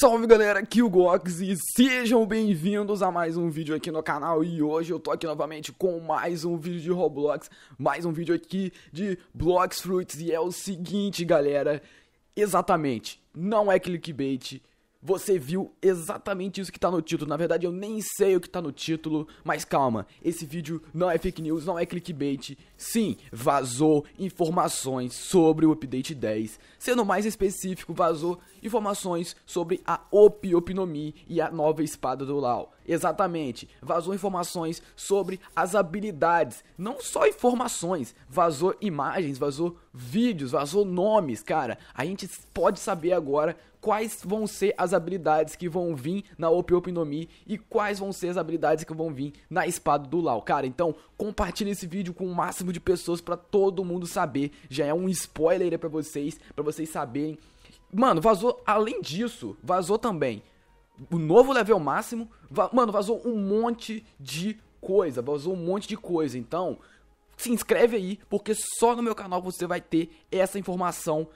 Salve galera, aqui é o Gox e sejam bem-vindos a mais um vídeo aqui no canal E hoje eu tô aqui novamente com mais um vídeo de Roblox Mais um vídeo aqui de Blox Fruits E é o seguinte galera, exatamente, não é clickbait você viu exatamente isso que tá no título. Na verdade, eu nem sei o que tá no título, mas calma, esse vídeo não é fake news, não é clickbait. Sim, vazou informações sobre o update 10. Sendo mais específico, vazou informações sobre a Opiopinomi e a nova espada do Lau. Exatamente, vazou informações sobre as habilidades, não só informações, vazou imagens, vazou vídeos, vazou nomes, cara. A gente pode saber agora quais vão ser as habilidades que vão vir na Op Op no Mi e quais vão ser as habilidades que vão vir na espada do Lau. Cara, então compartilha esse vídeo com o máximo de pessoas para todo mundo saber. Já é um spoiler para vocês, para vocês saberem. Mano, vazou além disso, vazou também o novo level máximo, mano, vazou um monte de coisa, vazou um monte de coisa. Então, se inscreve aí, porque só no meu canal você vai ter essa informação.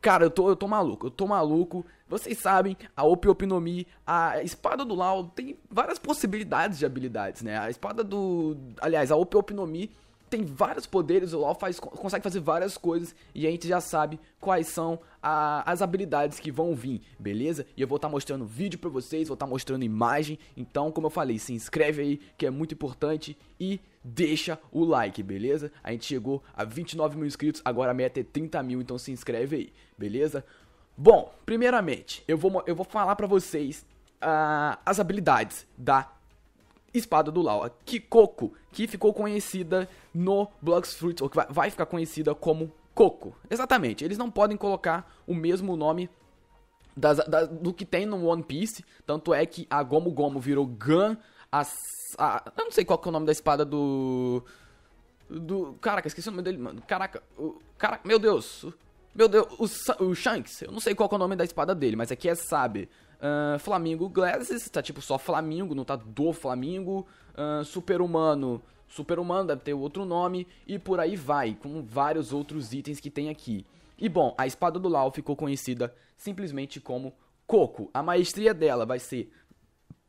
Cara, eu tô, eu tô maluco, eu tô maluco. Vocês sabem, a Opiopinomi, a espada do Lao tem várias possibilidades de habilidades, né? A espada do. Aliás, a Opiopinomi tem vários poderes, o LoL faz, consegue fazer várias coisas e a gente já sabe quais são a, as habilidades que vão vir, beleza? E eu vou estar tá mostrando vídeo pra vocês, vou estar tá mostrando imagem, então como eu falei, se inscreve aí que é muito importante e deixa o like, beleza? A gente chegou a 29 mil inscritos, agora a meta é 30 mil, então se inscreve aí, beleza? Bom, primeiramente, eu vou, eu vou falar pra vocês uh, as habilidades da espada do a Kikoku, que ficou conhecida no Blox Fruits, ou que vai ficar conhecida como Coco. Exatamente, eles não podem colocar o mesmo nome das, das, do que tem no One Piece, tanto é que a Gomu Gomu virou Gun, a, a, eu não sei qual que é o nome da espada do... do caraca, esqueci o nome dele, mano, caraca, o, caraca, meu Deus, meu Deus, o, o Shanks, eu não sei qual é o nome da espada dele, mas aqui é Sabe. Uh, Flamengo Glasses, tá tipo só Flamengo, não tá do Flamengo. Uh, Super-Humano, Super-Humano deve ter outro nome. E por aí vai, com vários outros itens que tem aqui. E bom, a espada do Lau ficou conhecida simplesmente como Coco. A maestria dela vai ser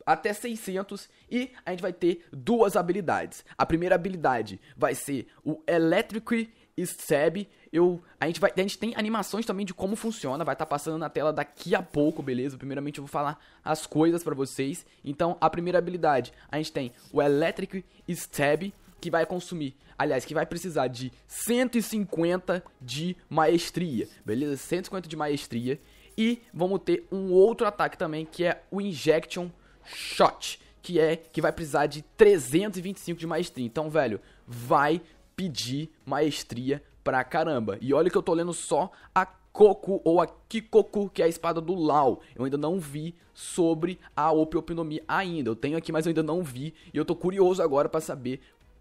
até 600 e a gente vai ter duas habilidades. A primeira habilidade vai ser o Electric SEB. Eu, a, gente vai, a gente tem animações também de como funciona, vai estar tá passando na tela daqui a pouco, beleza? Primeiramente eu vou falar as coisas para vocês. Então, a primeira habilidade, a gente tem o Electric Stab, que vai consumir, aliás, que vai precisar de 150 de maestria, beleza? 150 de maestria. E vamos ter um outro ataque também, que é o Injection Shot, que é que vai precisar de 325 de maestria. Então, velho, vai pedir maestria pra caramba. E olha que eu tô lendo só a Koku ou a Kikoku, que é a espada do Lau. Eu ainda não vi sobre a Opiopinomi ainda. Eu tenho aqui, mas eu ainda não vi. E eu tô curioso agora para saber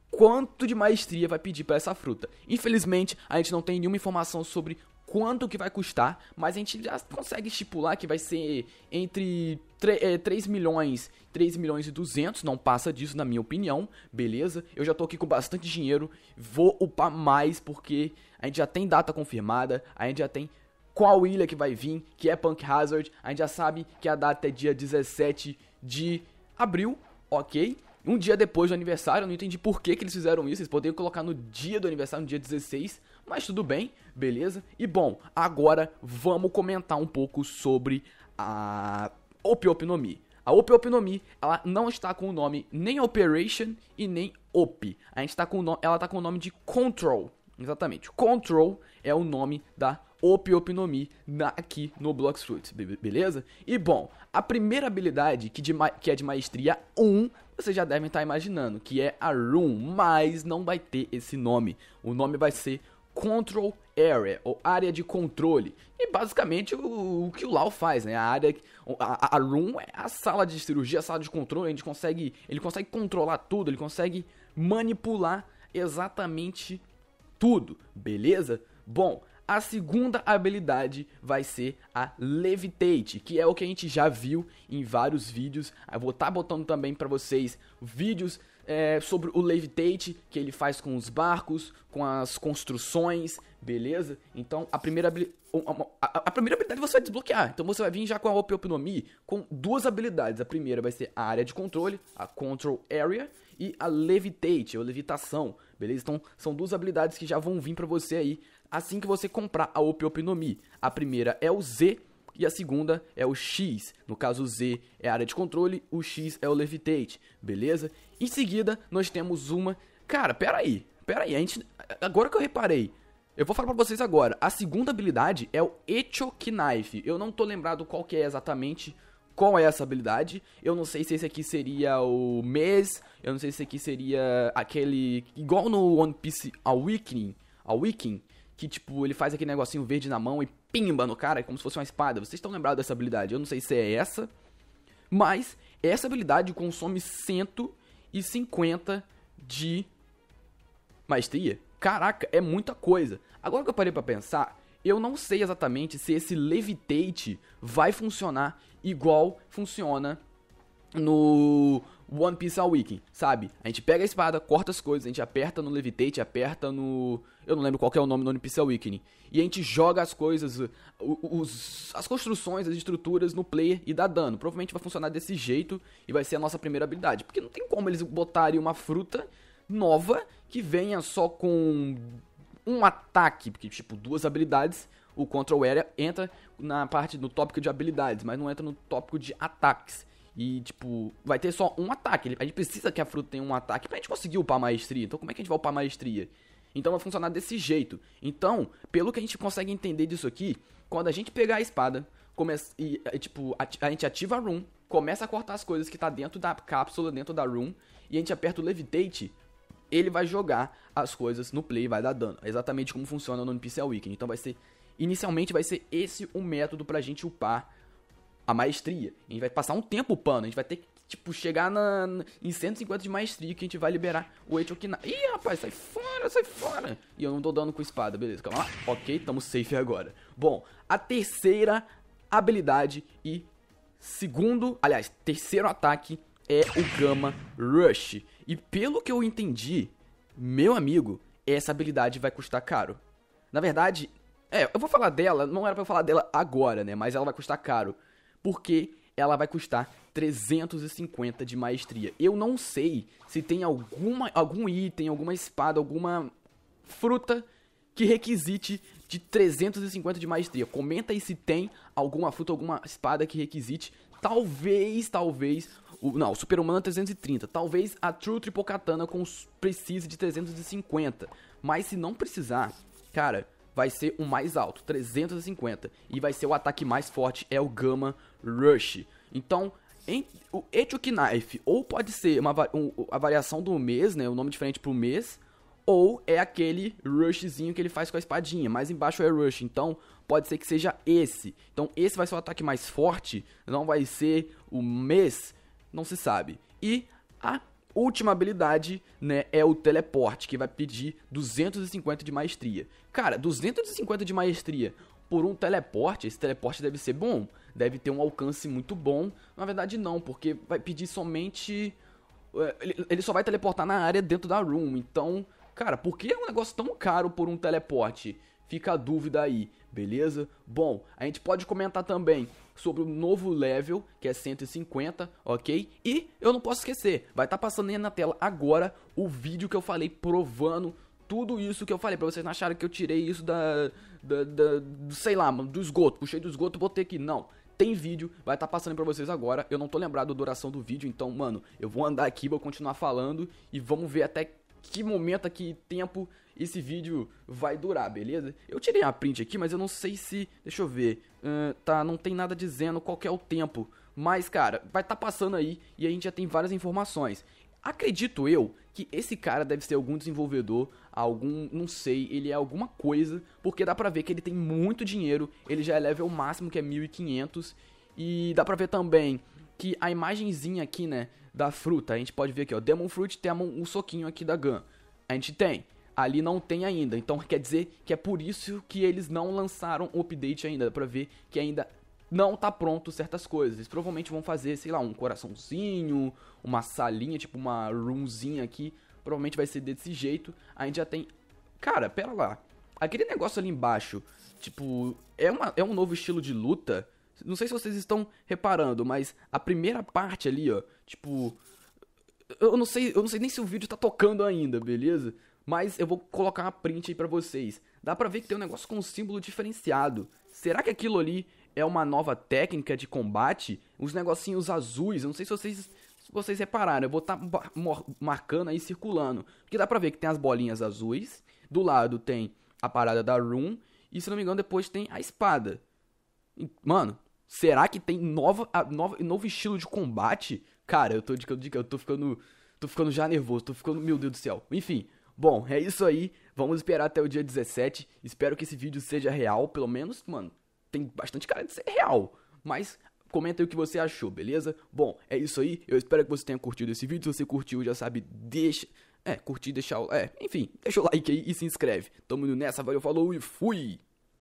quanto de maestria vai pedir para essa fruta. Infelizmente, a gente não tem nenhuma informação sobre quanto que vai custar, mas a gente já consegue estipular que vai ser entre 3, é, 3 milhões, 3 milhões e 200, não passa disso na minha opinião, beleza? Eu já tô aqui com bastante dinheiro, vou upar mais porque a gente já tem data confirmada, a gente já tem qual ilha que vai vir, que é Punk Hazard, a gente já sabe que a data é dia 17 de abril, ok? Um dia depois do aniversário, eu não entendi por que, que eles fizeram isso, eles poderiam colocar no dia do aniversário, no dia 16, mas tudo bem, beleza? E bom, agora vamos comentar um pouco sobre a Opiopinomi. A Opiopinomi, ela não está com o nome nem Operation e nem Op. A gente tá com o ela está com o nome de Control. Exatamente. Control é o nome da Opiopinomi aqui no Bloxfruit, be beleza? E bom, a primeira habilidade que, de que é de maestria 1, vocês já devem estar tá imaginando, que é a Room, mas não vai ter esse nome. O nome vai ser Control Area, ou área de controle. E basicamente o, o que o Lau faz, né? A área. A, a, room é a sala de cirurgia, a sala de controle, a gente consegue. Ele consegue controlar tudo, ele consegue manipular exatamente tudo, beleza? Bom, a segunda habilidade vai ser a Levitate, que é o que a gente já viu em vários vídeos. Eu vou estar tá botando também para vocês vídeos é, sobre o Levitate que ele faz com os barcos, com as construções, beleza? Então a primeira habilidade. A, a, primeira habilidade você vai desbloquear. Então você vai vir já com a Opeoponomi com duas habilidades. A primeira vai ser a área de controle, a Control Area, e a Levitate, ou Levitação beleza? Então, são duas habilidades que já vão vir para você aí assim que você comprar a Opiopinomia. A primeira é o Z e a segunda é o X. No caso, o Z é a área de controle, o X é o Levitate, beleza? Em seguida, nós temos uma... Cara, peraí, peraí, a gente... agora que eu reparei... Eu vou falar pra vocês agora, a segunda habilidade é o Knife. Eu não tô lembrado qual que é exatamente, qual é essa habilidade. Eu não sei se esse aqui seria o mês, eu não sei se esse aqui seria aquele. Igual no One Piece Awakening, Awakening que tipo, ele faz aquele negocinho verde na mão e pimba no cara, é como se fosse uma espada. Vocês estão lembrados dessa habilidade? Eu não sei se é essa, mas essa habilidade consome 150 de maestria. Caraca, é muita coisa. Agora que eu parei para pensar, eu não sei exatamente se esse levitate vai funcionar igual funciona no One Piece Awakening, sabe? A gente pega a espada, corta as coisas, a gente aperta no levitate, aperta no. Eu não lembro qual é o nome do One Piece Awakening. E a gente joga as coisas, os, as construções, as estruturas no player e dá dano. Provavelmente vai funcionar desse jeito e vai ser a nossa primeira habilidade. Porque não tem como eles botarem uma fruta nova que venha só com um ataque, porque tipo, duas habilidades, o Control Area entra na parte no tópico de habilidades, mas não entra no tópico de ataques. E, tipo, vai ter só um ataque. A gente precisa que a fruta tenha um ataque pra gente conseguir upar a maestria. Então, como é que a gente vai upar a maestria? Então, vai funcionar desse jeito. Então, pelo que a gente consegue entender disso aqui, quando a gente pegar a espada, começa, e, tipo, a, a gente ativa a room, começa a cortar as coisas que tá dentro da cápsula, dentro da room, e a gente aperta o levitate, ele vai jogar as coisas no play e vai dar dano. É exatamente como funciona no Unpixel Weekend. Então vai ser. Inicialmente vai ser esse o método pra gente upar a maestria. A gente vai passar um tempo upando, a gente vai ter que, tipo, chegar na, em 150 de maestria que a gente vai liberar o Echokina. Ih, rapaz, sai fora, sai fora! E eu não tô dando com espada, beleza, calma lá. Ok, tamo safe agora. Bom, a terceira habilidade e segundo, aliás, terceiro ataque é o Gama Rush. E pelo que eu entendi, meu amigo, essa habilidade vai custar caro. Na verdade, é, eu vou falar dela, não era para falar dela agora, né? Mas ela vai custar caro. Porque ela vai custar 350 de maestria. Eu não sei se tem alguma, algum item, alguma espada, alguma fruta que requisite de 350 de maestria. Comenta aí se tem alguma fruta, alguma espada que requisite Talvez, talvez. O, não, o Super Humano 330. Talvez a True Triple Katana com, precise de 350. Mas se não precisar, cara, vai ser o mais alto, 350. E vai ser o ataque mais forte, é o gama Rush. Então, em, o Etio Knife, ou pode ser uma, um, a variação do mês, né? O um nome diferente pro mês. Ou é aquele rushzinho que ele faz com a espadinha. Mais embaixo é rush. Então, pode ser que seja esse. Então esse vai ser o ataque mais forte, não vai ser o mês, não se sabe. E a última habilidade, né, é o teleporte, que vai pedir 250 de maestria. Cara, 250 de maestria por um teleporte, esse teleporte deve ser bom, deve ter um alcance muito bom. Na verdade não, porque vai pedir somente é, ele, ele só vai teleportar na área dentro da room, então, cara, por que é um negócio tão caro por um teleporte? Fica a dúvida aí beleza? Bom, a gente pode comentar também sobre o novo level, que é 150, ok? E eu não posso esquecer, vai estar tá passando aí na tela agora o vídeo que eu falei provando tudo isso que eu falei, pra vocês não acharem que eu tirei isso da, da, da sei lá, mano, do esgoto, puxei do esgoto, botei aqui, não. Tem vídeo, vai estar tá passando pra vocês agora. Eu não tô lembrado da duração do vídeo, então, mano, eu vou andar aqui, vou continuar falando e vamos ver até que momento, a que tempo esse vídeo vai durar, beleza? Eu tirei a print aqui, mas eu não sei se... Deixa eu ver. Uh, tá, não tem nada dizendo qual é o tempo. Mas, cara, vai estar tá passando aí e a gente já tem várias informações. Acredito eu que esse cara deve ser algum desenvolvedor, algum, não sei, ele é alguma coisa, porque dá pra ver que ele tem muito dinheiro, ele já é level máximo que é 1500, e dá pra ver também que a imagenzinha aqui, né, da fruta. A gente pode ver aqui, ó, Demon Fruit tem um soquinho aqui da Gun. A gente tem. Ali não tem ainda, então quer dizer que é por isso que eles não lançaram o update ainda, dá para ver que ainda não tá pronto certas coisas. Eles provavelmente vão fazer, sei lá, um coraçãozinho, uma salinha, tipo uma roomzinha aqui. Provavelmente vai ser desse jeito. A gente já tem. Cara, pera lá. Aquele negócio ali embaixo, tipo, é, uma, é um novo estilo de luta. Não sei se vocês estão reparando, mas a primeira parte ali, ó, Tipo. Eu não sei, eu não sei nem se o vídeo tá tocando ainda, beleza? Mas eu vou colocar uma print aí pra vocês. Dá pra ver que tem um negócio com um símbolo diferenciado. Será que aquilo ali é uma nova técnica de combate? Uns negocinhos azuis, eu não sei se vocês se vocês repararam, eu vou estar tá marcando aí circulando. Porque dá pra ver que tem as bolinhas azuis, do lado tem a parada da Room, e se não me engano, depois tem a espada. mano, será que tem nova, a, nova, novo estilo de combate? Cara, eu tô de eu tô ficando. Tô ficando já nervoso, tô ficando. Meu Deus do céu. Enfim. Bom, é isso aí. Vamos esperar até o dia 17. Espero que esse vídeo seja real. Pelo menos, mano, tem bastante cara de ser real. Mas comenta aí o que você achou, beleza? Bom, é isso aí. Eu espero que você tenha curtido esse vídeo. Se você curtiu, já sabe, deixa. É, curtir, deixar o. É, enfim, deixa o like aí e se inscreve. Tamo indo nessa, valeu, falou e fui!